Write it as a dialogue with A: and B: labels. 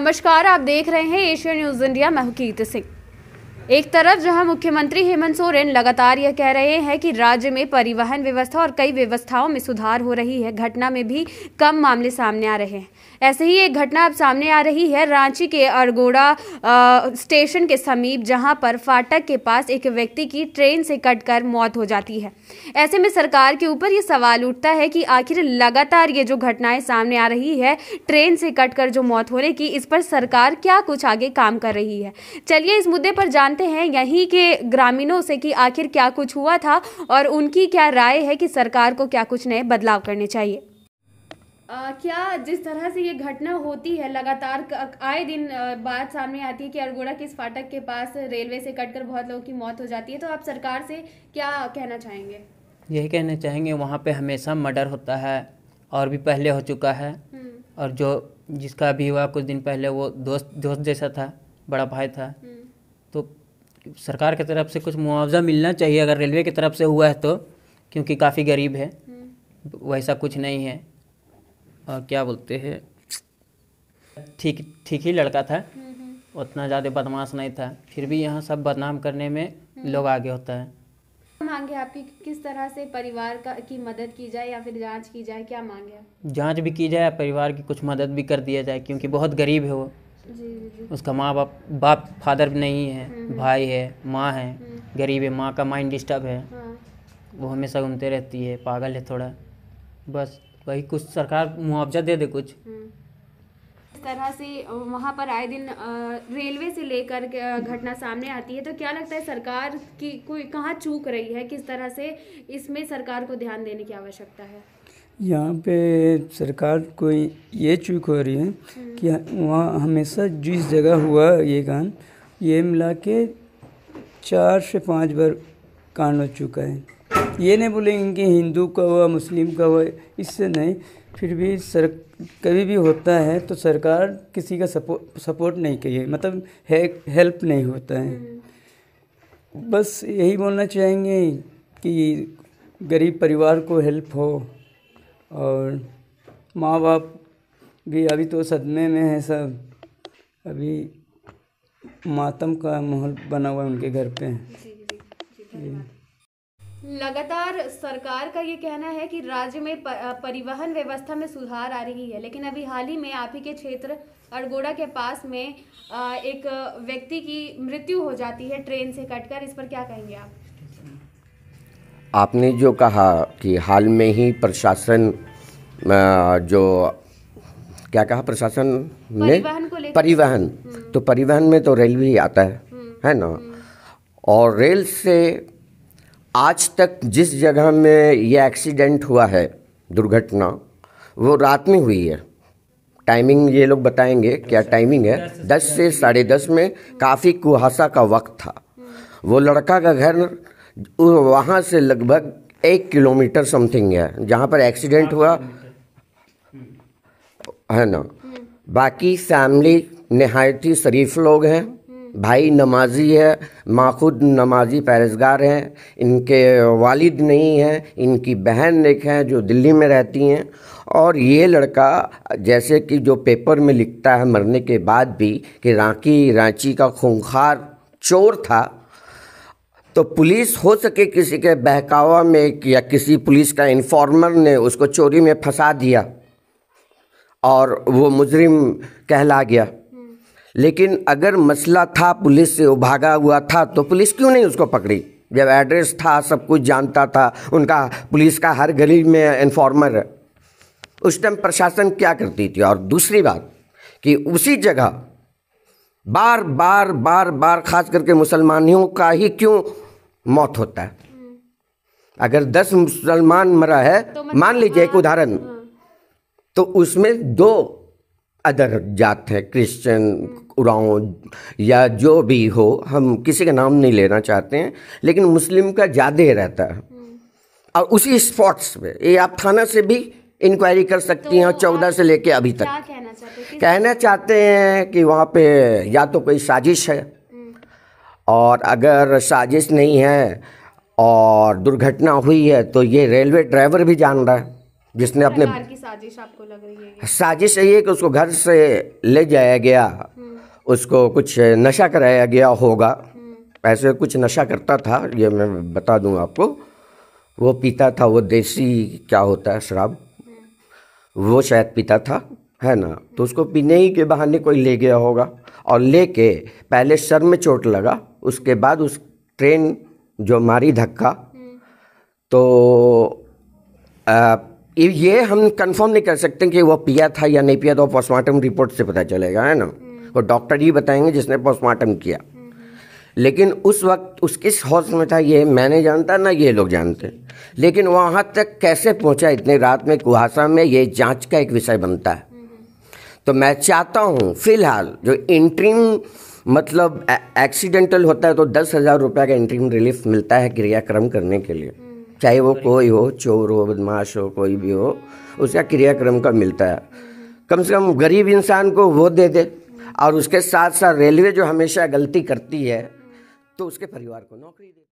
A: नमस्कार आप देख रहे हैं एशिया न्यूज इंडिया मैं हुकीत सिंह एक तरफ जहां मुख्यमंत्री हेमंत सोरेन लगातार यह कह रहे हैं कि राज्य में परिवहन व्यवस्था और कई व्यवस्थाओं में सुधार हो रही है घटना में भी कम मामले सामने आ रहे हैं ऐसे ही एक घटना अब सामने आ रही है रांची के अरगोड़ा स्टेशन के समीप जहां पर फाटक के पास एक व्यक्ति की ट्रेन से कटकर मौत हो जाती है ऐसे में सरकार के ऊपर ये सवाल उठता है कि आखिर लगातार ये जो घटनाएं सामने आ रही है ट्रेन से कटकर जो मौत होने की इस पर सरकार क्या कुछ आगे काम कर रही है चलिए इस मुद्दे पर जान जानते हैं यहीं के ग्रामीणों से कि आखिर क्या कुछ हुआ था और उनकी क्या राय है कि सरकार को क्या कुछ नए बदलाव करने चाहिए आ, क्या जिस तरह से ये घटना होती है लगातार आए दिन बात सामने आती है कि अल्गोड़ा किस फाटक के पास रेलवे से कटकर बहुत लोगों की मौत हो जाती है तो आप सरकार से क्या कहना चाहेंगे
B: यही कहना चाहेंगे वहाँ पे हमेशा मर्डर होता है और भी पहले हो चुका है हम्म। और जो जिसका भी हुआ कुछ दिन पहले वो दोस्त दोस्त जैसा था बड़ा भाई था हम्म। तो सरकार की तरफ से कुछ मुआवजा मिलना चाहिए अगर रेलवे की तरफ से हुआ है तो क्योंकि काफ़ी गरीब है हम्म। वैसा कुछ नहीं है और क्या बोलते हैं ठीक ठीक ही लड़का था उतना ज़्यादा बदमाश नहीं था फिर भी यहाँ सब बदनाम करने में हम्म। लोग आगे होता है
A: मांगे आपकी किस तरह से परिवार का की मदद की जाए या फिर जांच की जाए क्या मांगे
B: जांच भी की जाए परिवार की कुछ मदद भी कर दिया जाए क्योंकि बहुत गरीब है वो उसका माँ बाप बाप फादर भी नहीं है हम्म, हम्म। भाई है माँ है हम्म। गरीब है माँ का माइंड डिस्टर्ब है हाँ। वो हमेशा घूमते रहती है पागल है थोड़ा बस वही कुछ सरकार मुआवजा दे दे कुछ
A: तरह से वहाँ पर आए दिन रेलवे से लेकर घटना सामने आती है तो क्या लगता है सरकार की कोई कहाँ चूक रही है किस तरह से इसमें सरकार को ध्यान देने की आवश्यकता है
B: यहाँ पे सरकार कोई ये चूक हो रही है कि वहाँ हमेशा जिस जगह हुआ ये कान ये मिला के चार से पाँच बार कान हो चुका है ये नहीं बोलेंगे कि हिंदू का हुआ मुस्लिम का हुआ इससे नहीं फिर भी सर कभी भी होता है तो सरकार किसी का सपो सपोर्ट नहीं करिए मतलब है हेल्प नहीं होता है बस यही बोलना चाहेंगे कि गरीब परिवार को हेल्प हो और माँ बाप भी अभी तो सदमे में है सब अभी मातम का माहौल बना हुआ है उनके घर पे जी जी, जी,
A: लगातार सरकार का ये कहना है कि राज्य में परिवहन व्यवस्था में सुधार आ रही है लेकिन अभी हाल ही में आप ही के क्षेत्र अड़गोड़ा के पास में एक व्यक्ति की मृत्यु हो जाती है ट्रेन से कटकर इस पर क्या कहेंगे आप
C: आपने जो कहा कि हाल में ही प्रशासन जो क्या कहा प्रशासन ने परिवहन हम्म। तो परिवहन में तो रेल भी आता है हम्म। है ना हम्म। और रेल से आज तक जिस जगह में यह एक्सीडेंट हुआ है दुर्घटना वो रात में हुई है टाइमिंग ये लोग बताएंगे क्या टाइमिंग है दस से साढ़े दस में काफ़ी कुहासा का वक्त था वो लड़का का घर वहाँ से लगभग एक किलोमीटर समथिंग है जहाँ पर एक्सीडेंट हाँ, हुआ है ना बाकी फैमिली नहायती शरीफ लोग हैं भाई नमाजी है माँ खुद नमाजी पैरसगार हैं इनके वालिद नहीं हैं इनकी बहन एक हैं जो दिल्ली में रहती हैं और ये लड़का जैसे कि जो पेपर में लिखता है मरने के बाद भी कि रांकी रांची का खूंखार चोर था तो पुलिस हो सके किसी के बहकावा में या किसी पुलिस का इन्फॉर्मर ने उसको चोरी में फंसा दिया और वो मुजरिम कहला गया लेकिन अगर मसला था पुलिस से वो भागा हुआ था तो पुलिस क्यों नहीं उसको पकड़ी जब एड्रेस था सब कुछ जानता था उनका पुलिस का हर गली में इन्फॉर्मर है उस टाइम प्रशासन क्या करती थी और दूसरी बात कि उसी जगह बार बार बार बार खास करके मुसलमानियों का ही क्यों मौत होता है अगर दस मुसलमान मरा है तो मतलब मान लीजिए एक उदाहरण हाँ। तो उसमें दो अदर जात हैं क्रिश्चियन उड़ाओं या जो भी हो हम किसी का नाम नहीं लेना चाहते हैं लेकिन मुस्लिम का ज़्यादा रहता है और उसी स्पॉट्स पे ये आप थाना से भी इंक्वायरी कर सकती तो हैं चौदह से लेके अभी तक कहना चाहते, कहना चाहते हैं कि वहाँ पे या तो कोई साजिश है और अगर साजिश नहीं है और दुर्घटना हुई है तो ये रेलवे ड्राइवर भी जान रहा है जिसने अपने साजिश आपको लग रही है साजिश यही है कि उसको घर से ले जाया गया हम्म। उसको कुछ नशा कराया गया होगा ऐसे हम्म। कुछ नशा करता था ये मैं बता दूं आपको वो पीता था वो देसी क्या होता है शराब हम्म। वो शायद पीता था है ना तो उसको पीने ही के बहाने कोई ले गया होगा और लेके पहले सर में चोट लगा उसके बाद उस ट्रेन जो मारी धक्का तो आ, ये हम कंफर्म नहीं कर सकते कि वह पिया था या नहीं पिया तो पोस्टमार्टम रिपोर्ट से पता चलेगा है ना हम्म। वो डॉक्टर ही बताएंगे जिसने पोस्टमार्टम किया हम्म। लेकिन उस वक्त उस किस हौस में था ये मैंने जानता ना ये लोग जानते लेकिन वहाँ तक कैसे पहुँचा इतने रात में कुहासा में ये जांच का एक विषय बनता है हम्म। तो मैं चाहता हूँ फिलहाल जो इंट्रीम मतलब एक्सीडेंटल होता है तो दस हज़ार रुपये का इंट्रीम रिलीफ मिलता है क्रियाक्रम करने के लिए चाहे वो कोई हो चोर हो बदमाश हो कोई भी हो उसका क्रियाक्रम का मिलता है कम से कम गरीब इंसान को वो दे दे और उसके साथ साथ रेलवे जो हमेशा गलती करती है तो उसके परिवार को नौकरी दे